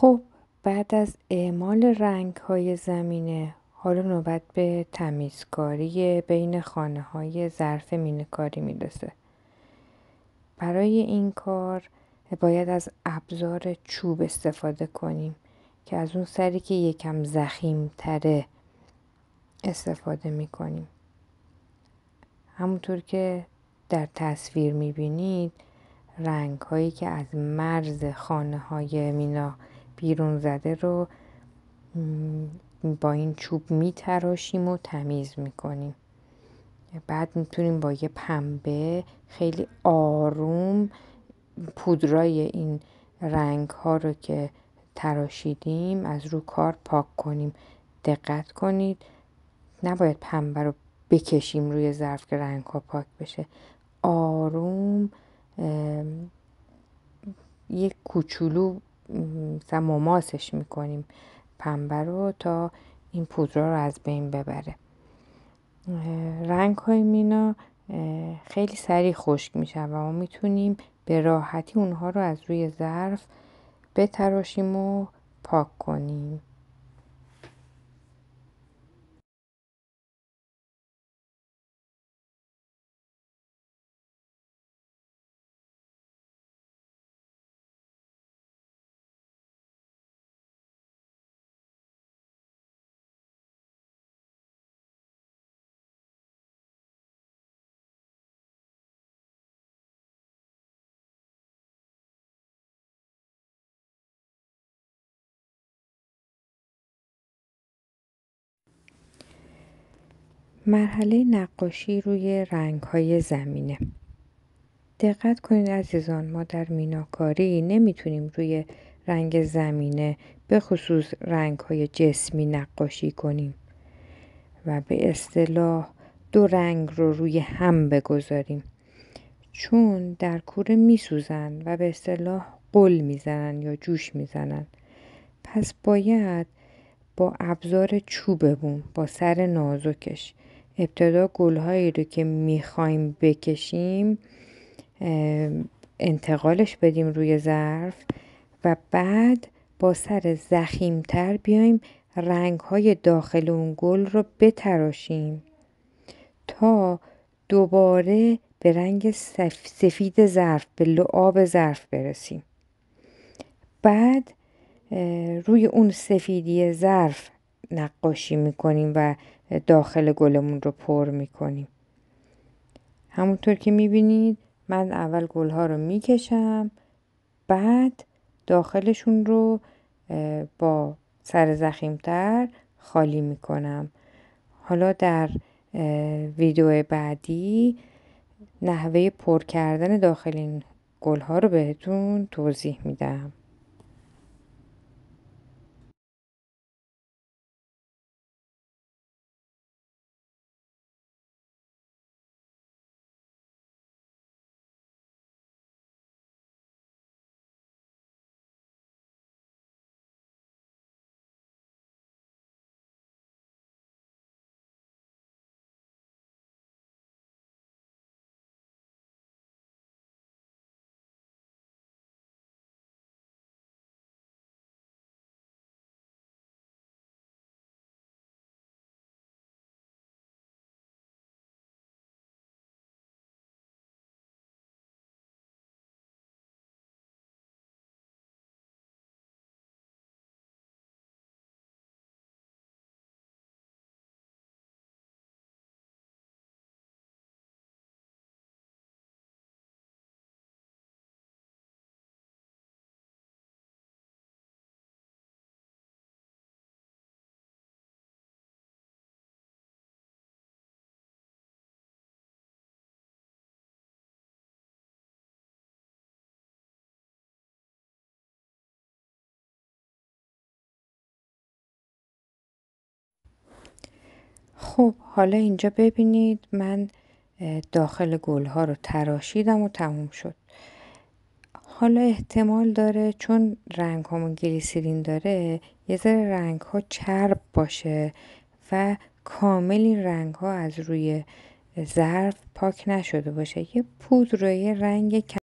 خب بعد از اعمال رنگ های زمینه حالا نوبت به تمیزکاری بین خانه های ظرف مینهکاری میرسه برای این کار باید از ابزار چوب استفاده کنیم که از اون سری که یکم زخیم تره استفاده کنیم همونطور که در تصویر بینید رنگ هایی که از مرز خانه های مینا بیرون زده رو با این چوب میتراشیم و تمیز میکنیم بعد میتونیم با یه پنبه خیلی آروم پودرای این رنگ ها رو که تراشیدیم از رو کار پاک کنیم دقت کنید نباید پنبه رو بکشیم روی ظرف که رنگ ها پاک بشه آروم یک کوچولو سم میکنیم پنبه رو تا این پودرا رو از بین ببره رنگ های مینا خیلی سریع خشک میشن و ما میتونیم به راحتی اونها رو از روی ظرف بتراشیم و پاک کنیم مرحله نقاشی روی رنگ های زمینه دقت کنید عزیزان ما در میناکاری نمیتونیم روی رنگ زمینه به خصوص رنگ های جسمی نقاشی کنیم و به اصطلاح دو رنگ رو روی هم بگذاریم چون در کوره میسوزن و به اصطلاح قل میزنن یا جوش میزنن پس باید با ابزار بون با سر نازکش ابتدا گلهایی رو که میخوایم بکشیم انتقالش بدیم روی ظرف و بعد با سر زخیمتر بیایم رنگ های داخل اون گل رو بتراشیم تا دوباره به رنگ سفید ظرف به لعاب ظرف برسیم بعد روی اون سفیدی ظرف نقاشی میکنیم و داخل گلمون رو پر میکنیم همونطور که میبینید من اول گلها رو میکشم بعد داخلشون رو با سر تر خالی میکنم حالا در ویدیو بعدی نحوه پر کردن داخل این گلها رو بهتون توضیح میدم خب حالا اینجا ببینید من داخل گلها رو تراشیدم و تموم شد حالا احتمال داره چون رنگ همون گلیسرین داره یه ذره رنگ ها چرب باشه و کامل این رنگ ها از روی ظرف پاک نشده باشه یه پودر رنگ یه رنگ